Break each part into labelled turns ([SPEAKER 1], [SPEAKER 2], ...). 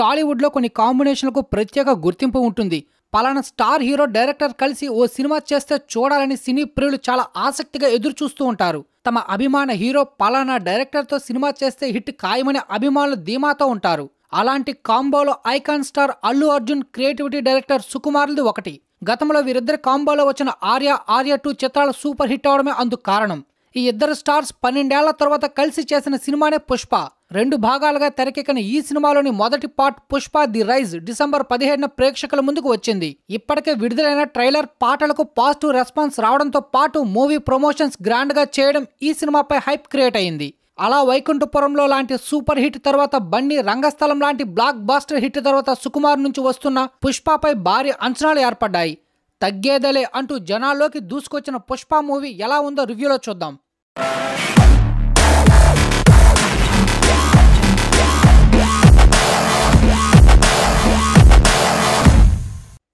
[SPEAKER 1] టాలీవుడ్లో కొన్ని కాంబినేషన్లకు ప్రత్యేక గుర్తింపు ఉంటుంది పలానా స్టార్ హీరో డైరెక్టర్ కలిసి ఓ సినిమా చేస్తే చూడాలని సినీ ప్రియులు చాలా ఆసక్తిగా ఎదురు చూస్తూ ఉంటారు తమ అభిమాన హీరో పలానా డైరెక్టర్తో సినిమా చేస్తే హిట్ ఖాయమనే అభిమానులు ధీమాతో ఉంటారు అలాంటి కాంబోలో icon star Allu Arjun creativity director సుకుమార్ది ఒకటి గతంలో వీరిద్దరి కాంబోలో వచ్చిన ఆర్య ఆర్య టూ చిత్రాలు సూపర్ హిట్ అవడమే అందుకు కారణం ఈ ఇద్దరు స్టార్స్ పన్నెండేళ్ల తర్వాత కలిసి చేసిన సినిమానే పుష్ప రెండు భాగాలుగా తెరకెక్కిన ఈ సినిమాలోని మొదటి part Pushpa the rise December పదిహేడున ప్రేక్షకుల ముందుకు వచ్చింది ఇప్పటికే విడుదలైన ట్రైలర్ పాటలకు పాజిటివ్ రెస్పాన్స్ రావడంతో పాటు మూవీ ప్రమోషన్స్ గ్రాండ్గా చేయడం ఈ సినిమాపై హైప్ క్రియేట్ అయింది అలా వైకుంఠపురంలో లాంటి సూపర్ హిట్ తర్వాత బన్నీ రంగస్థలం లాంటి బ్లాక్ బాస్టర్ హిట్ తర్వాత సుకుమార్ నుంచి వస్తున్న పుష్పపై భారీ అంచనాలు ఏర్పడ్డాయి తగ్గేదలే అంటూ జనాల్లోకి దూసుకొచ్చిన పుష్ప మూవీ ఎలా ఉందో రివ్యూలో చూద్దాం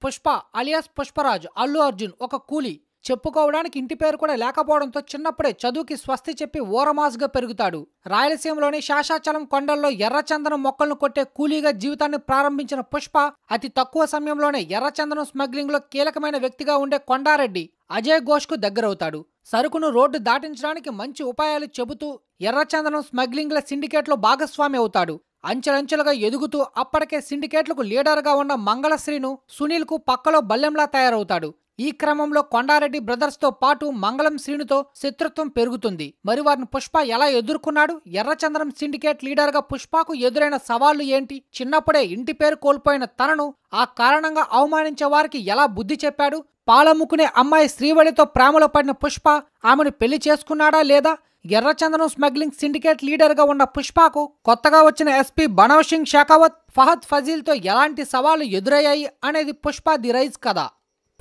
[SPEAKER 1] పుష్ప అలియాస్ పుష్పరాజ్ అల్లు అర్జున్ ఒక కూలి చెప్పుకోవడానికి ఇంటి పేరు కూడా లేకపోవడంతో చిన్నప్పుడే చదువుకి స్వస్తి చెప్పి ఓరమాసుగా పెరుగుతాడు రాయలసీమలోని శాషాచలం కొండల్లో ఎర్రచందనం మొక్కలను కొట్టే కూలీగా జీవితాన్ని ప్రారంభించిన పుష్ప అతి తక్కువ సమయంలోనే ఎర్రచందనం స్మగ్లింగ్లో కీలకమైన వ్యక్తిగా ఉండే కొండారెడ్డి అజయ్ ఘోష్కు దగ్గరవుతాడు సరుకును రోడ్డు దాటించడానికి మంచి ఉపాయాలు చెబుతూ ఎర్రచందనం స్మగ్లింగ్ల సిండికేట్లో భాగస్వామి అవుతాడు అంచెలంచెలుగా ఎదుగుతూ అప్పటికే సిండికేట్లకు లీడర్గా ఉన్న మంగళశ్రీను సునీల్కు పక్కలో బల్లెంలా తయారవుతాడు ఈ క్రమంలో కొండారెడ్డి బ్రదర్స్తో పాటు మంగళం శ్రీనుతో శత్రుత్వం పెరుగుతుంది మరి వారిని పుష్ప ఎలా ఎదుర్కొన్నాడు ఎర్రచంద్రం సిండికేట్ లీడర్గా పుష్పకు ఎదురైన సవాళ్లు ఏంటి చిన్నప్పుడే ఇంటి పేరు కోల్పోయిన తనను ఆ కారణంగా అవమానించే వారికి ఎలా బుద్ధి చెప్పాడు పాలమ్ముకునే అమ్మాయి శ్రీవళితో ప్రేమలో పడిన పుష్ప ఆమెను పెళ్లి చేసుకున్నాడా లేదా ఎర్రచందనం స్మగ్లింగ్ సిండికేట్ లీడర్గా ఉన్న పుష్పకు కొత్తగా వచ్చిన ఎస్పీ బనవ్ సింగ్ షెకావత్ ఫహద్ ఫజీల్తో ఎలాంటి సవాళ్లు ఎదురయ్యాయి అనేది పుష్ప ది రైజ్ కథ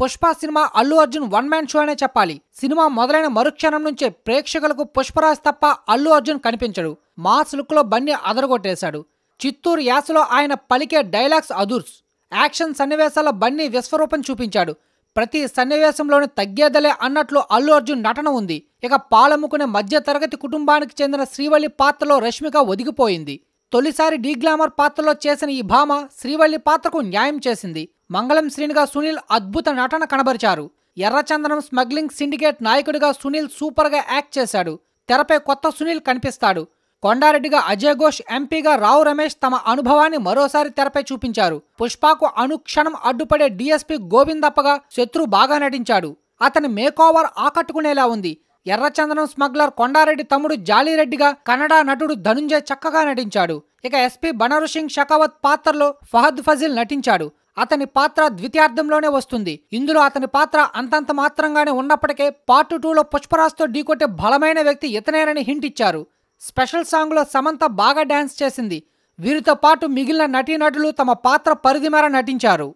[SPEAKER 1] Pushpa cinema Allu Arjun one man show అనే చెప్పాలి సినిమా మొదలైన మరుక్షణం నుంచే ప్రేక్షకులకు పుష్పరాజ్ తప్ప అల్లు అర్జున్ కనిపించడు మాస్ లుక్లో బన్ని అదరగొట్టేశాడు చిత్తూరు యాసలో ఆయన పలికే డైలాగ్స్ అదుర్స్ యాక్షన్ సన్నివేశాల బన్నీ విశ్వరూపం చూపించాడు ప్రతి సన్నివేశంలోనూ తగ్గేదలే అన్నట్లు అల్లు అర్జున్ నటన ఉంది ఇక పాలముకునే మధ్యతరగతి కుటుంబానికి చెందిన శ్రీవల్లి పాత్రలో రష్మిక ఒదిగిపోయింది తొలిసారి డీగ్లామర్ పాత్రలో చేసిన ఈ భామ శ్రీవల్లి పాత్రకు న్యాయం చేసింది మంగళం శ్రీనిగా సునీల్ అద్భుత నటన కనబరిచారు ఎర్రచందనం స్మగ్లింగ్ సిండికేట్ నాయకుడిగా సునీల్ సూపర్గా యాక్ట్ చేశాడు తెరపై కొత్త సునీల్ కనిపిస్తాడు కొండారెడ్డిగా అజయ్ ఘోష్ ఎంపీగా రావు రమేష్ తమ అనుభవాన్ని మరోసారి తెరపై చూపించారు పుష్పకు అనుక్షణం అడ్డుపడే డీఎస్పీ గోవిందప్పగా శత్రు బాగా నటించాడు అతని మేకోవర్ ఆకట్టుకునేలా ఉంది ఎర్రచందనం స్మగ్లర్ కొండారెడ్డి తమ్ముడు జాలీరెడ్డిగా కన్నడ నటుడు ధనుంజయ్ చక్కగా నటించాడు ఇక ఎస్పీ బనరు సింగ్ షకావత్ పాత్రలో ఫహద్ ఫజిల్ నటించాడు అతని పాత్ర ద్వితీయార్థంలోనే వస్తుంది ఇందులో అతని పాత్ర అంతంత మాత్రంగానే ఉన్నప్పటికే పార్ట్ టూలో పుష్పరాజ్తో ఢీకొట్టే బలమైన వ్యక్తి ఇతనేనని హింట్ ఇచ్చారు స్పెషల్ సాంగ్లో సమంత బాగా డ్యాన్స్ చేసింది వీరితో పాటు మిగిలిన నటీనటులు తమ పాత్ర పరిధిమేర నటించారు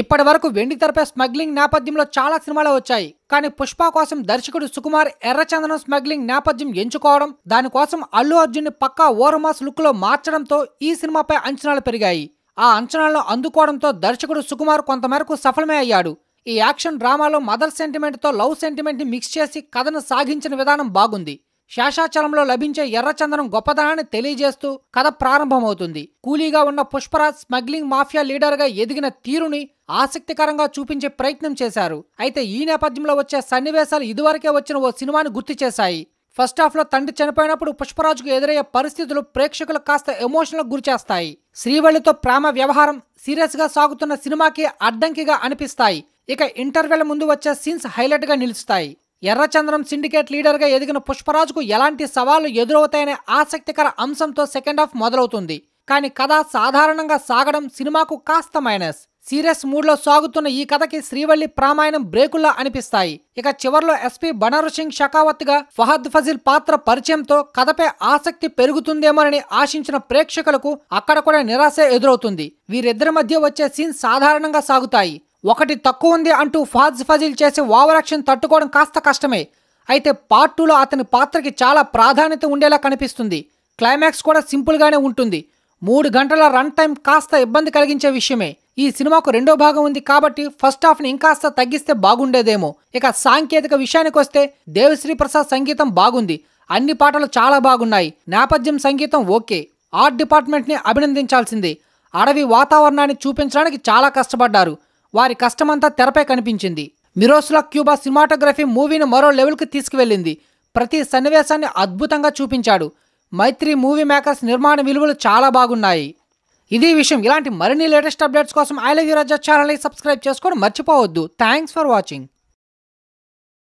[SPEAKER 1] ఇప్పటి వరకు వెండి తెరపై స్మగ్లింగ్ నేపథ్యంలో చాలా సినిమాలు వచ్చాయి కానీ పుష్ప కోసం దర్శకుడు సుకుమార్ ఎర్రచందనం స్మగ్లింగ్ నేపథ్యం ఎంచుకోవడం దానికోసం అల్లు అర్జున్ని పక్కా ఓరమాస్ లుక్లో మార్చడంతో ఈ సినిమాపై అంచనాలు పెరిగాయి ఆ అంచనాలను అందుకోవడంతో దర్శకుడు సుకుమార్ కొంతమేరకు సఫలమే అయ్యాడు ఈ యాక్షన్ డ్రామాలో మదర్ సెంటిమెంట్తో లవ్ సెంటిమెంట్ని మిక్స్ చేసి కథను సాగించిన విధానం బాగుంది శేషాచలంలో లభించే ఎర్రచందనం గొప్పదనాన్ని తెలియజేస్తూ కథ ప్రారంభమవుతుంది కూలీగా ఉన్న పుష్పరాజ్ స్మగ్లింగ్ మాఫియా లీడర్గా ఎదిగిన తీరుని ఆసక్తికరంగా చూపించే ప్రయత్నం చేశారు అయితే ఈ నేపథ్యంలో వచ్చే సన్నివేశాలు ఇదివరకే వచ్చిన ఓ సినిమాని గుర్తు చేశాయి ఫస్ట్ లో తండ్రి చనిపోయినప్పుడు పుష్పరాజుకు ఎదురయ్యే పరిస్థితులు ప్రేక్షకులు కాస్త ఎమోషనల్ గురిచేస్తాయి శ్రీవళితో ప్రేమ వ్యవహారం సీరియస్గా సాగుతున్న సినిమాకి అడ్డంకిగా అనిపిస్తాయి ఇక ఇంటర్వెల్ ముందు వచ్చే సీన్స్ హైలైట్గా నిలుస్తాయి ఎర్రచంద్రం సిండికేట్ లీడర్గా ఎదిగిన పుష్పరాజుకు ఎలాంటి సవాళ్లు ఎదురవుతాయనే ఆసక్తికర అంశంతో సెకండ్ హాఫ్ మొదలవుతుంది కానీ కథ సాధారణంగా సాగడం సినిమాకు కాస్త మైనస్ సీరియస్ మూడ్లో సాగుతున్న ఈ కథకి శ్రీవల్లి ప్రామాయణం బ్రేకుల్లా అనిపిస్తాయి ఇక చివరిలో ఎస్పీ బనారు సింగ్ షకావత్గా ఫహద్ ఫజిల్ పాత్ర పరిచయంతో కథపై ఆసక్తి పెరుగుతుందేమోనని ఆశించిన ప్రేక్షకులకు అక్కడ కూడా నిరాశ ఎదురవుతుంది వీరిద్దరి మధ్య వచ్చే సీన్ సాధారణంగా సాగుతాయి ఒకటి తక్కువ ఉంది అంటూ ఫాజ్ ఫజిల్ చేసి ఓవర్ తట్టుకోవడం కాస్త కష్టమే అయితే పార్ట్ టూలో అతని పాత్రకి చాలా ప్రాధాన్యత ఉండేలా కనిపిస్తుంది క్లైమాక్స్ కూడా సింపుల్గానే ఉంటుంది మూడు గంటల రన్ టైం కాస్త ఇబ్బంది కలిగించే విషయమే ఈ సినిమాకు రెండో భాగం ఉంది కాబట్టి ఫస్ట్ హాఫ్ని ఇంకాస్త తగ్గిస్తే బాగుండేదేమో ఇక సాంకేతిక విషయానికి వస్తే దేవశ్రీ ప్రసాద్ సంగీతం బాగుంది అన్ని పాటలు చాలా బాగున్నాయి నేపథ్యం సంగీతం ఓకే ఆర్ట్ డిపార్ట్మెంట్ని అభినందించాల్సింది అడవి వాతావరణాన్ని చూపించడానికి చాలా కష్టపడ్డారు వారి కష్టమంతా తెరపై కనిపించింది మిరోస్లా క్యూబా సినిమాటోగ్రఫీ మూవీని మరో లెవెల్కి తీసుకువెళ్ళింది ప్రతి సన్నివేశాన్ని అద్భుతంగా చూపించాడు మైత్రి మూవీ మేకర్స్ నిర్మాణ విలువలు చాలా బాగున్నాయి ఇది విషయం ఇలాంటి మరిన్ని లేటెస్ట్ అప్డేట్స్ కోసం ఐ లవ్ యూ రాజా ఛానల్ని సబ్స్క్రైబ్ చేసుకొని మర్చిపోవద్దు థ్యాంక్స్ ఫర్ వాచింగ్